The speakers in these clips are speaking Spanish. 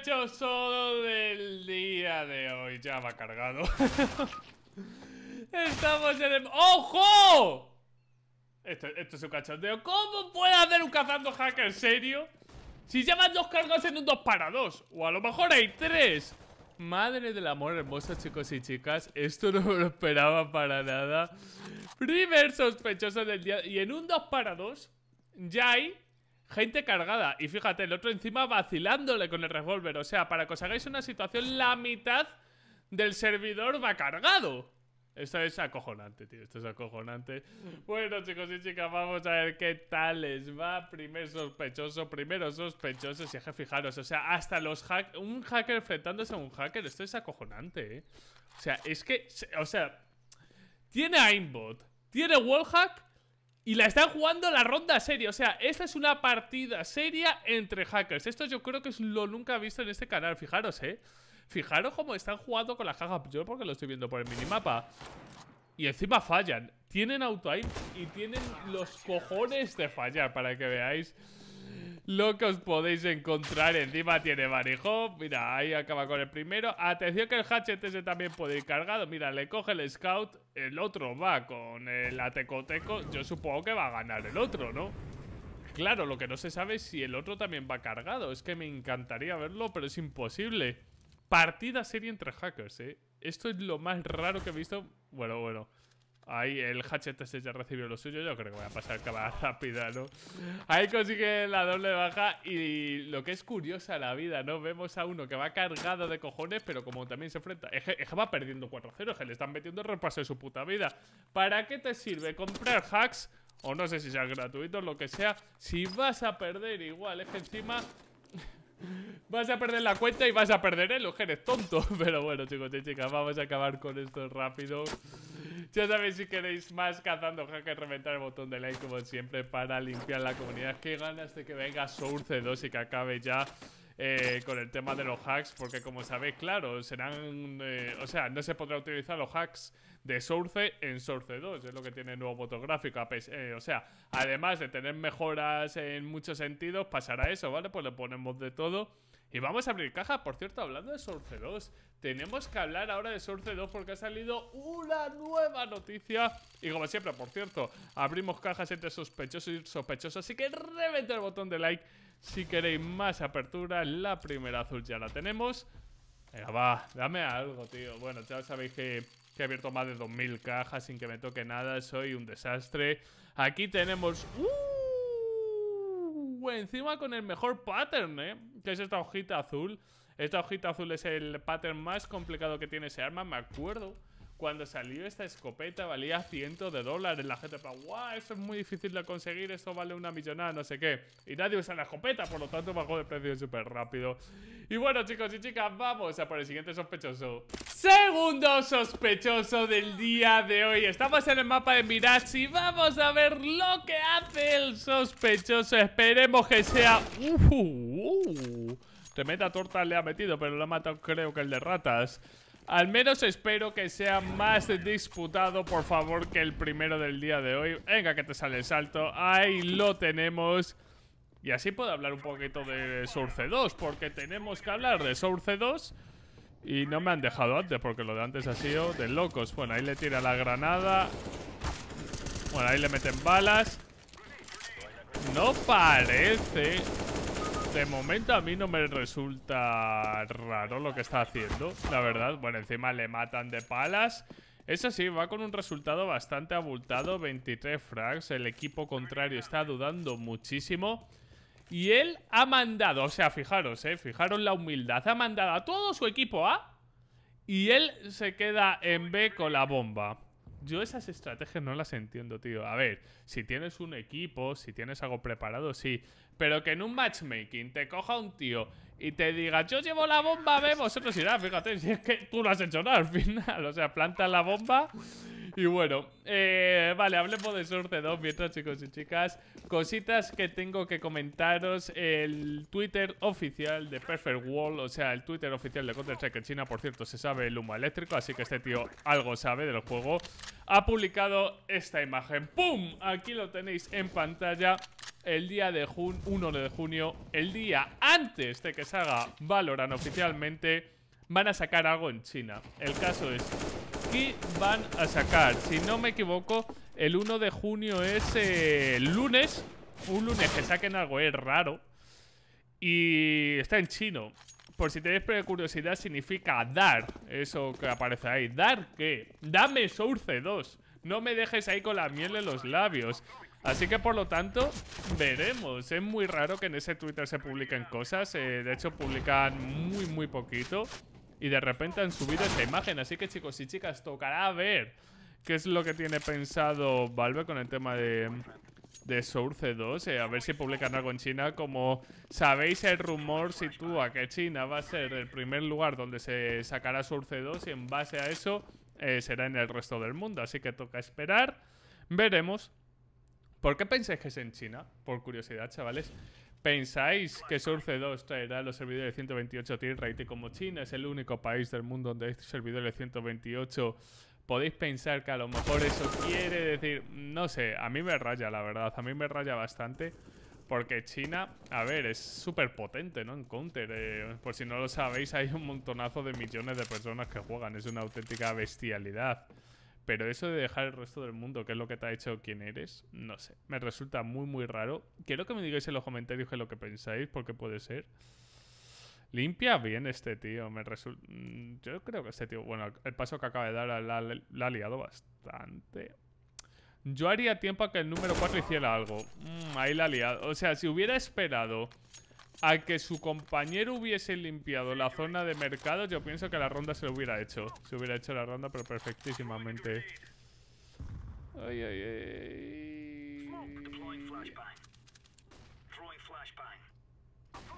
hecho solo del día de hoy. Ya va cargado. Estamos en el... ¡Ojo! Esto, es un cachondeo. ¿Cómo puede hacer un cazando hacker en serio? Si ya dos cargas en un 2 para 2. O a lo mejor hay tres. Madre del amor hermoso, chicos y chicas. Esto no lo esperaba para nada. Primer sospechoso del día. Y en un 2 para 2 ya hay Gente cargada. Y fíjate, el otro encima vacilándole con el revólver. O sea, para que os hagáis una situación, la mitad del servidor va cargado. Esto es acojonante, tío. Esto es acojonante. Mm. Bueno, chicos y chicas, vamos a ver qué tal les va. Primer sospechoso, primero sospechoso. Si es que fijaros, o sea, hasta los hack un hacker enfrentándose a un hacker. Esto es acojonante, eh. O sea, es que, o sea, tiene aimbot, tiene wallhack y la están jugando la ronda seria. O sea, esta es una partida seria entre hackers. Esto yo creo que es lo nunca visto en este canal. Fijaros, ¿eh? Fijaros cómo están jugando con las cajas. Yo porque lo estoy viendo por el minimapa. Y encima fallan. Tienen auto-aim y tienen los cojones de fallar, para que veáis lo que os podéis encontrar. Encima tiene barijo. Mira, ahí acaba con el primero. Atención que el hatchet ese también puede ir cargado. Mira, le coge el scout. El otro va con el atecoteco. Yo supongo que va a ganar el otro, ¿no? Claro, lo que no se sabe es si el otro también va cargado. Es que me encantaría verlo, pero es imposible. Partida serie entre hackers, ¿eh? Esto es lo más raro que he visto. Bueno, bueno. Ahí el hatchet este ya recibió lo suyo. Yo creo que voy a pasar cada rápida, ¿no? Ahí consigue la doble baja. Y lo que es curiosa la vida, ¿no? Vemos a uno que va cargado de cojones, pero como también se enfrenta. Eje, va perdiendo 4-0. Eje le están metiendo repaso de su puta vida. ¿Para qué te sirve comprar hacks? O no sé si sean gratuitos, lo que sea. Si vas a perder igual, es encima Vas a perder la cuenta y vas a perder el ojo, tonto. Pero bueno, chicos y chicas, vamos a acabar con esto rápido. Ya sabéis si queréis más cazando hacks reventar el botón de like como siempre para limpiar la comunidad. Que ganas de que venga Source 2 y que acabe ya eh, con el tema de los hacks, porque como sabéis, claro, serán... Eh, o sea, no se podrá utilizar los hacks de Source en Source 2. Es lo que tiene nuevo fotográfico. Eh, o sea, además de tener mejoras en muchos sentidos, pasará eso, ¿vale? Pues le ponemos de todo. Y vamos a abrir cajas, por cierto, hablando de Source 2 Tenemos que hablar ahora de Source 2 porque ha salido una nueva noticia Y como siempre, por cierto, abrimos cajas entre sospechosos y sospechosos Así que reventa el botón de like si queréis más apertura La primera azul ya la tenemos Venga, va, dame algo, tío Bueno, ya sabéis que he abierto más de 2000 cajas sin que me toque nada, soy un desastre. Aquí tenemos... Uh, encima con el mejor pattern, ¿eh? Que es esta hojita azul. Esta hojita azul es el pattern más complicado que tiene ese arma, me acuerdo. Cuando salió esta escopeta valía cientos de dólares. La gente para guau, eso es muy difícil de conseguir, esto vale una millonada, no sé qué. Y nadie usa la escopeta, por lo tanto bajó de precio súper rápido. Y bueno, chicos y chicas, vamos a por el siguiente sospechoso. Segundo sospechoso del día de hoy. Estamos en el mapa de Mirage y vamos a ver lo que hace el sospechoso. Esperemos que sea... Uh, uh, uh tremenda torta le ha metido, pero lo ha matado creo que el de ratas. Al menos espero que sea más disputado, por favor, que el primero del día de hoy. Venga, que te sale el salto. Ahí lo tenemos. Y así puedo hablar un poquito de Source 2, porque tenemos que hablar de Source 2. Y no me han dejado antes, porque lo de antes ha sido de locos. Bueno, ahí le tira la granada. Bueno, ahí le meten balas. No parece de momento a mí no me resulta raro lo que está haciendo, la verdad. Bueno, encima le matan de palas. Eso sí, va con un resultado bastante abultado, 23 frags. El equipo contrario está dudando muchísimo. Y él ha mandado, o sea, fijaros, eh, fijaros la humildad. Ha mandado a todo su equipo A. Y él se queda en B con la bomba yo esas estrategias no las entiendo, tío. A ver, si tienes un equipo, si tienes algo preparado, sí. Pero que en un matchmaking te coja un tío y te diga, yo llevo la bomba, vemos vosotros irá, ah, fíjate, si es que tú lo has hecho nada al final. O sea, plantas la bomba y bueno, eh, vale, hablemos de Source 2 mientras, chicos y chicas. Cositas que tengo que comentaros. El Twitter oficial de Perfect World, o sea, el Twitter oficial de Counter-Strike en China, por cierto, se sabe el humo eléctrico, así que este tío algo sabe del juego, ha publicado esta imagen. ¡Pum! Aquí lo tenéis en pantalla el día de jun 1 de junio, el día antes de que salga Valorant oficialmente, van a sacar algo en China. El caso es aquí van a sacar, si no me equivoco, el 1 de junio es eh, lunes. Un lunes que saquen algo es raro. Y está en chino. Por si tenéis curiosidad, significa dar. Eso que aparece ahí. ¿Dar que, Dame Source 2. No me dejes ahí con la miel en los labios. Así que por lo tanto, veremos. Es muy raro que en ese Twitter se publiquen cosas. Eh, de hecho, publican muy, muy poquito y de repente han subido esta imagen. Así que chicos y chicas, tocará ver qué es lo que tiene pensado Valve con el tema de, Source 2. Eh, a ver si publican algo en China. Como sabéis, el rumor sitúa que China va a ser el primer lugar donde se sacará Source 2 y en base a eso eh, será en el resto del mundo. Así que toca esperar. Veremos. ¿Por qué pensáis que es en China? Por curiosidad, chavales. ¿Pensáis que Source 2 traerá los servidores de 128 T-Rate como China es el único país del mundo donde hay servidores 128? Podéis pensar que a lo mejor eso quiere decir, no sé, a mí me raya la verdad, a mí me raya bastante. Porque China, a ver, es súper potente, ¿no? En Counter. Eh, por si no lo sabéis, hay un montonazo de millones de personas que juegan. Es una auténtica bestialidad. Pero eso de dejar el resto del mundo, que es lo que te ha hecho quien eres, no sé. Me resulta muy, muy raro. Quiero que me digáis en los comentarios qué lo que pensáis, porque puede ser. Limpia bien este tío, me resulta... Mm, yo creo que este tío, bueno, el paso que acaba de dar la, ha liado bastante. Yo haría tiempo a que el número 4 hiciera algo. Mm, ahí la ha liado. O sea, si hubiera esperado a que su compañero hubiese limpiado la zona de mercado, yo pienso que la ronda se lo hubiera hecho. Se hubiera hecho la ronda, pero perfectísimamente. Ay, ay, ay.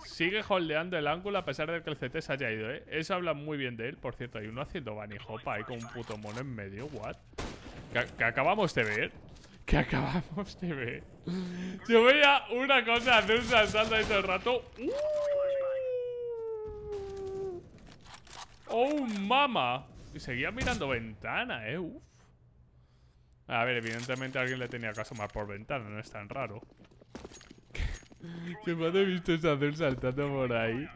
Sigue holdeando el ángulo a pesar de que el CT se haya ido, ¿eh? Eso habla muy bien de él. Por cierto, hay uno haciendo bunny hop ahí con un puto mono en medio. What? que acabamos de ver que acabamos de Yo veía una cosa de un saltando ahí el rato. ¡Uh! ¡Oh, mama! Y seguía mirando ventana, eh. A ver, evidentemente alguien le tenía que asomar por ventana, no es tan raro. Que me he visto ese azul saltando por ahí.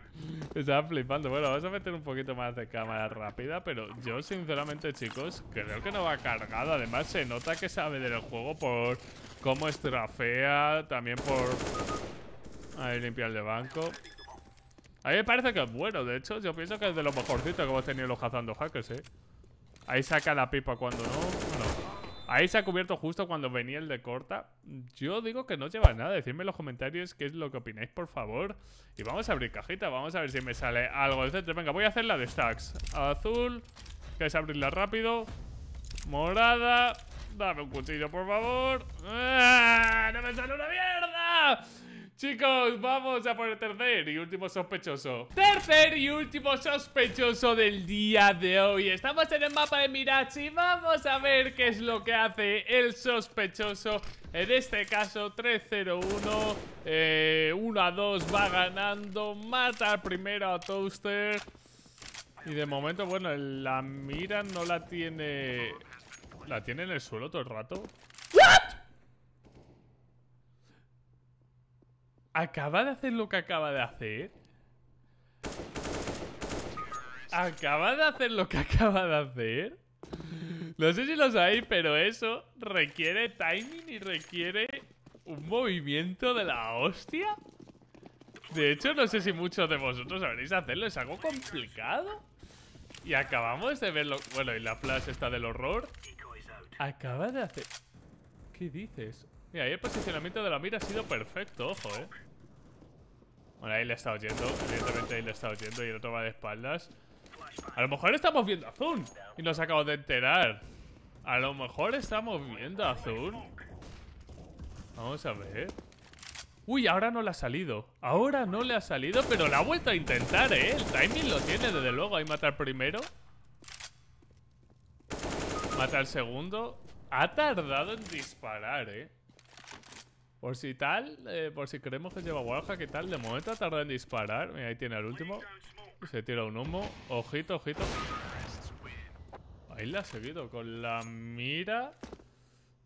Estaba flipando. Bueno, vamos a meter un poquito más de cámara rápida, pero yo sinceramente, chicos, creo que no va cargado. Además, se nota que sabe del juego por cómo estrafea, también por... Ahí limpiar de banco. A mí me parece que es bueno, de hecho, yo pienso que es de lo mejorcito que hemos tenido los cazando hackers, ¿eh? Ahí saca la pipa cuando no. Ahí se ha cubierto justo cuando venía el de corta. Yo digo que no lleva nada. Decidme en los comentarios qué es lo que opináis, por favor. Y vamos a abrir cajita. Vamos a ver si me sale algo centro. Este. Venga, voy a hacer la de stacks. Azul. Que es abrirla rápido. Morada. Dame un cuchillo, por favor. ¡Ah! ¡No me sale una mierda! Chicos, vamos a por el tercer y último sospechoso Tercer y último sospechoso del día de hoy Estamos en el mapa de Mirachi Vamos a ver qué es lo que hace el sospechoso En este caso 3-0-1 1 eh, a 2 va ganando Mata primero a Toaster Y de momento, bueno, la mira no la tiene... ¿La tiene en el suelo todo el rato? Acaba de hacer lo que acaba de hacer. Acaba de hacer lo que acaba de hacer. No sé si lo sabéis, pero eso requiere timing y requiere un movimiento de la hostia. De hecho, no sé si muchos de vosotros sabréis hacerlo. Es algo complicado. Y acabamos de verlo. Bueno, y la flash está del horror. Acaba de hacer... ¿Qué dices? Mira, ahí el posicionamiento de la mira ha sido perfecto, ojo, eh. Bueno, ahí le está oyendo. Evidentemente ahí le está oyendo y el otro va de espaldas. A lo mejor estamos viendo a azul y nos acabo de enterar. A lo mejor estamos viendo a azul. Vamos a ver. Uy, ahora no le ha salido. Ahora no le ha salido, pero la ha vuelto a intentar, ¿eh? El timing lo tiene, desde luego. Hay matar primero. Mata al segundo. Ha tardado en disparar, ¿eh? Por si tal, eh, por si creemos que lleva Warhack qué tal, de momento tarda en disparar. ahí tiene al último. Se tira un humo. Ojito, ojito. Ahí la ha seguido con la mira.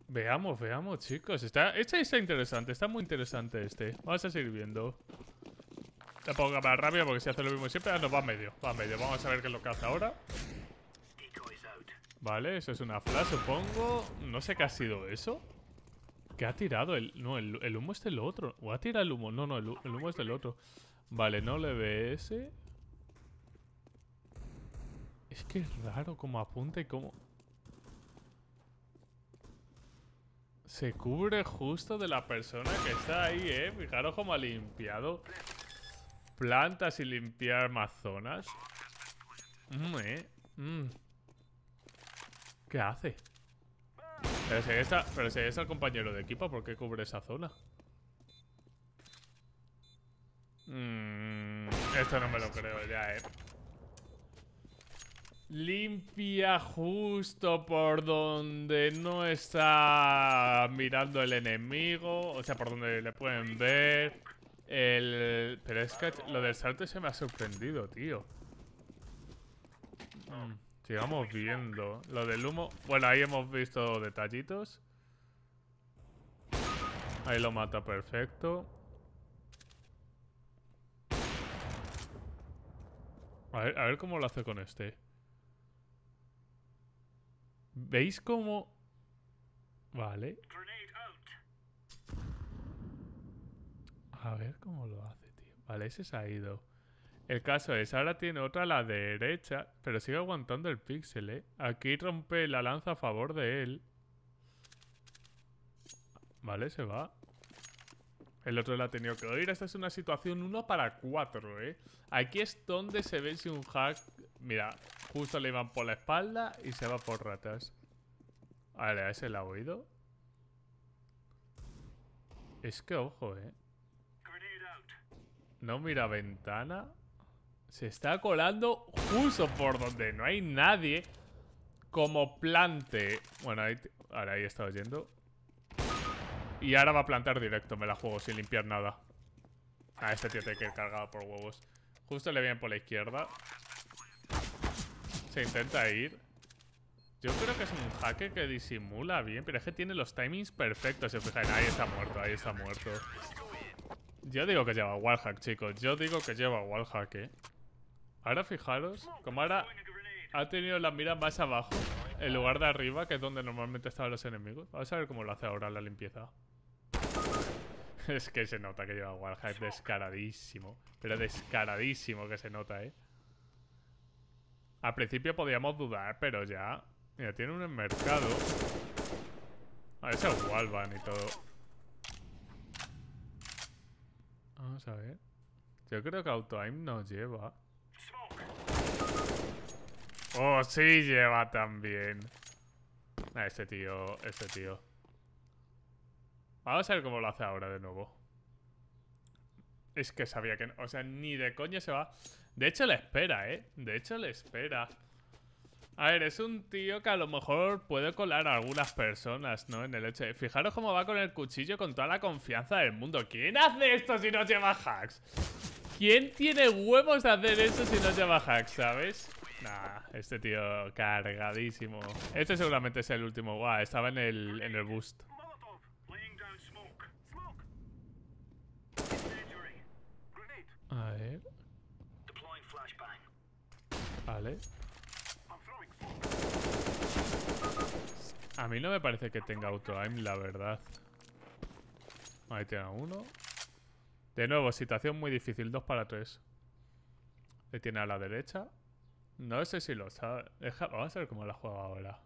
Veamos, veamos, chicos. Está, este está interesante, está muy interesante este. Vamos a seguir viendo. pongo más rápido porque si hace lo mismo siempre, ah, nos va medio, va medio. Vamos a ver qué es lo que hace ahora. Vale, eso es una flash, supongo. No sé qué ha sido eso. ¿Qué ha tirado? El, no, el, humo es del otro. ¿O ha tirado el humo? No, no, el, humo es del otro. Vale, no le ve ese. Es que es raro como apunta y cómo Se cubre justo de la persona que está ahí, ¿eh? Fijaros cómo ha limpiado plantas y limpiar amazonas. Mm, eh, mm. ¿Qué hace? Pero si, está, es el compañero de equipo, ¿por qué cubre esa zona? Mmm. esto no me lo creo ya, eh. Limpia justo por donde no está mirando el enemigo. O sea, por donde le pueden ver. El... Pero es que lo del salto se me ha sorprendido, tío. Mm. Sigamos viendo. Lo del humo... Bueno, ahí hemos visto detallitos. Ahí lo mata perfecto. A ver, a ver cómo lo hace con este. ¿Veis cómo...? Vale. A ver cómo lo hace, tío. Vale, ese se ha ido. El caso es, ahora tiene otra a la derecha, pero sigue aguantando el píxel, ¿eh? Aquí rompe la lanza a favor de él. Vale, se va. El otro la ha tenido que oír. Esta es una situación uno para cuatro, ¿eh? Aquí es donde se ve si un hack... Mira, justo le iban por la espalda y se va por ratas. Vale, a ese la ha oído. Es que ojo, ¿eh? No mira ventana. Se está colando justo por donde no hay nadie como plante. Bueno, ahí, ahora ahí estaba yendo. Y ahora va a plantar directo, me la juego sin limpiar nada. A este tío tiene que ir cargado por huevos. Justo le viene por la izquierda. Se intenta ir. Yo creo que es un hacker que disimula bien, pero es que tiene los timings perfectos. Si fijáis, ahí está muerto, ahí está muerto. Yo digo que lleva wallhack, chicos. Yo digo que lleva wallhack, eh. Ahora fijaros, como ahora ha tenido la mira más abajo, en lugar de arriba, que es donde normalmente estaban los enemigos. Vamos a ver cómo lo hace ahora la limpieza. es que se nota que lleva Warhead descaradísimo. Pero descaradísimo que se nota, ¿eh? Al principio podíamos dudar, pero ya... Mira, tiene un mercado. A ver si es Walvan y todo. Vamos a ver. Yo creo que Autoaim nos lleva. Oh, sí lleva también. A ah, este tío, este tío. Vamos a ver cómo lo hace ahora de nuevo. Es que sabía que O sea, ni de coña se va. De hecho, le espera, ¿eh? De hecho, le espera. A ver, es un tío que a lo mejor puede colar a algunas personas, ¿no? En el hecho de... Fijaros cómo va con el cuchillo con toda la confianza del mundo. ¿Quién hace esto si no lleva hacks? ¿Quién tiene huevos de hacer eso si no lleva hacks, sabes? Nah, este tío cargadísimo. Este seguramente es el último. Guau, estaba en el, en el boost. A ver. Vale. A mí no me parece que tenga auto-aim, la verdad. Ahí tiene uno. De nuevo, situación muy difícil. Dos para tres. Le tiene a la derecha. No sé si lo sabe. vamos a ver cómo la juego ahora.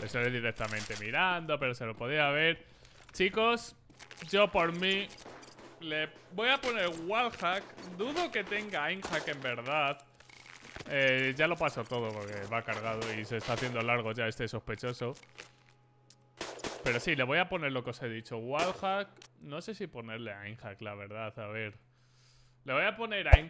Le sale directamente mirando, pero se lo podía ver. Chicos, yo por mí le voy a poner wallhack. Dudo que tenga aimhack en verdad. Eh, ya lo paso todo porque va cargado y se está haciendo largo ya este sospechoso. Pero sí, le voy a poner lo que os he dicho. Wallhack. No sé si ponerle Einhack, la verdad. A ver. Le voy a poner a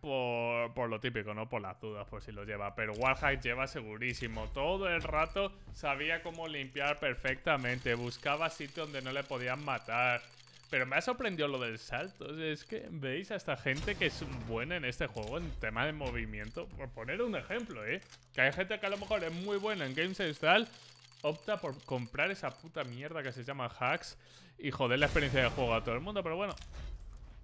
por, por lo típico, ¿no? Por las dudas, por si lo lleva. Pero Warhack lleva segurísimo. Todo el rato sabía cómo limpiar perfectamente. Buscaba sitio donde no le podían matar. Pero me ha sorprendido lo del salto. Es que veis a esta gente que es buena en este juego en tema de movimiento. Por poner un ejemplo, ¿eh? Que hay gente que a lo mejor es muy buena en Games Style. Opta por comprar esa puta mierda que se llama hacks y joder la experiencia de juego a todo el mundo. Pero bueno,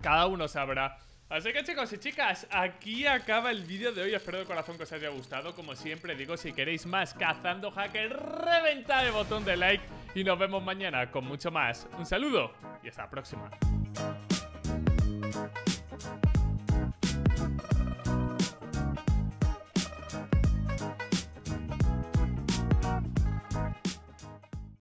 cada uno sabrá Así que chicos y chicas, aquí acaba el vídeo de hoy Espero de corazón que os haya gustado Como siempre digo, si queréis más Cazando Hacker Reventad el botón de like Y nos vemos mañana con mucho más Un saludo y hasta la próxima